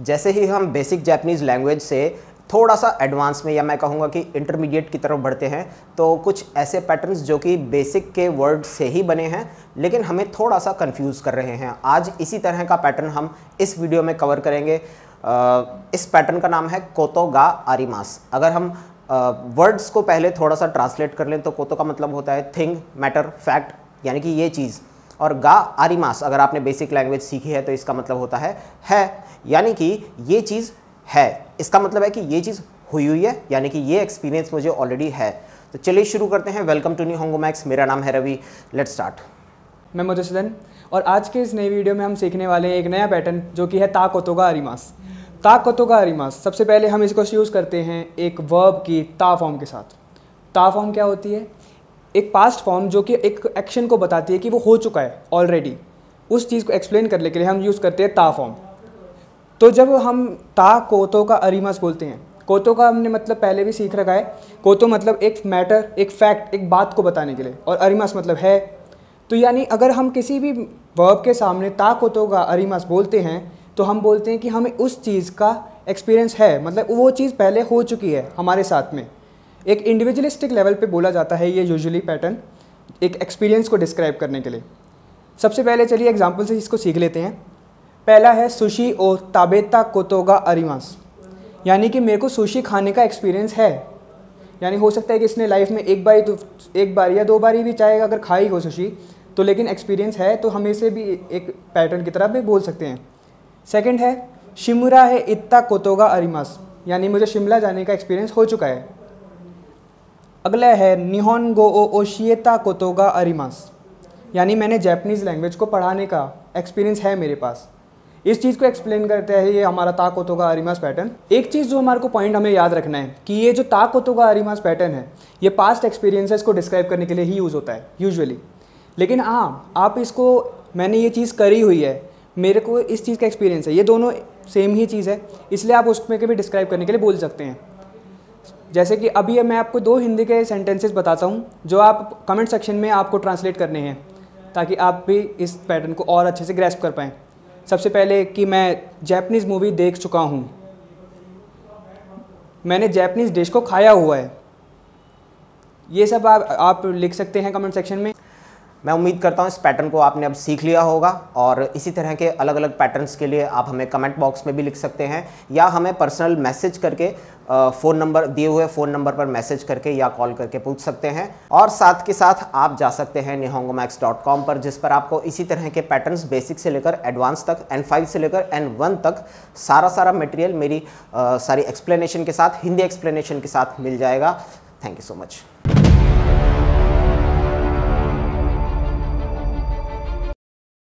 जैसे ही हम basic Japanese language से थोड़ा सा एडवांस में या मैं कहूँगा कि इंटरमीडिएट की तरफ बढ़ते हैं तो कुछ ऐसे पैटर्न्स जो कि बेसिक के वर्ड से ही बने हैं लेकिन हमें थोड़ा सा कंफ्यूज कर रहे हैं आज इसी तरह का पैटर्न हम इस वीडियो में कवर करेंगे इस पैटर्न का नाम है कोतोगा आरिमास अगर हम वर्ड्स को पहले थोड़ा सा ट्रांसलेट कर लें तो कोतो का मतलब होता है थिंग मैटर फैक्ट यानी कि ये चीज़ और गा आरिमास अगर आपने बेसिक लैंग्वेज सीखी है तो इसका मतलब होता है है यानी कि ये चीज़ है इसका मतलब है कि ये चीज़ हुई हुई है यानी कि ये एक्सपीरियंस मुझे ऑलरेडी है तो चलिए शुरू करते हैं वेलकम टू न्यू होंगोमैक्स मेरा नाम है रवि लेट स्टार्ट मैं मधुसूदन और आज के इस नए वीडियो में हम सीखने वाले हैं एक नया पैटर्न जो कि है ताकोतोगा अरिमास ताकोतोगा अरिमास सबसे पहले हम इसको यूज़ करते हैं एक वर्ब की ता फॉर्म के साथ ता फॉर्म क्या होती है एक पास्ट फॉर्म जो कि एक एक्शन को बताती है कि वो हो चुका है ऑलरेडी उस चीज़ को एक्सप्लेन करने के लिए हम यूज़ करते हैं ता फॉर्म तो जब हम ता कोतो का अरिमस बोलते हैं कोतो का हमने मतलब पहले भी सीख रखा है कोतो मतलब एक मैटर एक फैक्ट एक बात को बताने के लिए और अरिमास मतलब है तो यानी अगर हम किसी भी वर्ब के सामने ता कोतो का अरिमास बोलते हैं तो हम बोलते हैं कि हमें उस चीज़ का एक्सपीरियंस है मतलब वो चीज़ पहले हो चुकी है हमारे साथ में एक इंडिविजुअलिस्टिक लेवल पे बोला जाता है ये यूजुअली पैटर्न एक एक्सपीरियंस को डिस्क्राइब करने के लिए सबसे पहले चलिए एग्जाम्पल से इसको सीख लेते हैं पहला है सुशी और ताबेता कोतोगा अरिमास यानी कि मेरे को सुशी खाने का एक्सपीरियंस है यानी हो सकता है कि इसने लाइफ में एक बार तो एक बार या दो बार ही भी चाहे अगर खाई हो सुशी तो लेकिन एक्सपीरियंस है तो हम इसे भी एक पैटर्न की तरह भी बोल सकते हैं सेकंड है शिमरा है इत्ता कोतोगा अरिमास यानी मुझे शिमला जाने का एक्सपीरियंस हो चुका है अगला है निहोन गो ओ ओशियता कोतोगा अरिमास यानी मैंने जैपनीज़ लैंग्वेज को पढ़ाने का एक्सपीरियंस है मेरे पास इस चीज़ को एक्सप्लेन करते हैं ये हमारा ताकोतो का अरिमास पैटर्न एक चीज़ जो हमारे को पॉइंट हमें याद रखना है कि ये जो ताकोतो का अरिमास पैटर्न है ये पास्ट एक्सपीरियंसेस को डिस्क्राइब करने के लिए ही यूज़ होता है यूजुअली लेकिन हाँ आप इसको मैंने ये चीज़ करी हुई है मेरे को इस चीज़ का एक्सपीरियंस है ये दोनों सेम ही चीज़ है इसलिए आप उसमें के भी डिस्क्राइब करने के लिए बोल सकते हैं जैसे कि अभी मैं आपको दो हिंदी के सेंटेंसेस बताता हूँ जो आप कमेंट सेक्शन में आपको ट्रांसलेट करने हैं ताकि आप भी इस पैटर्न को और अच्छे से ग्रेस्प कर पाएँ सबसे पहले कि मैं जैपनीज़ मूवी देख चुका हूँ मैंने जैपनीज़ डिश को खाया हुआ है ये सब आप आप लिख सकते हैं कमेंट सेक्शन में मैं उम्मीद करता हूँ इस पैटर्न को आपने अब सीख लिया होगा और इसी तरह के अलग अलग पैटर्न्स के लिए आप हमें कमेंट बॉक्स में भी लिख सकते हैं या हमें पर्सनल मैसेज करके फ़ोन नंबर दिए हुए फ़ोन नंबर पर मैसेज करके या कॉल करके पूछ सकते हैं और साथ के साथ आप जा सकते हैं कॉम पर जिस पर आपको इसी तरह के पैटर्न्स बेसिक से लेकर एडवांस तक एन फाइव से लेकर एन वन तक सारा सारा मटेरियल मेरी आ, सारी एक्सप्लेनेशन के साथ हिंदी एक्सप्लेनेशन के साथ मिल जाएगा थैंक यू सो मच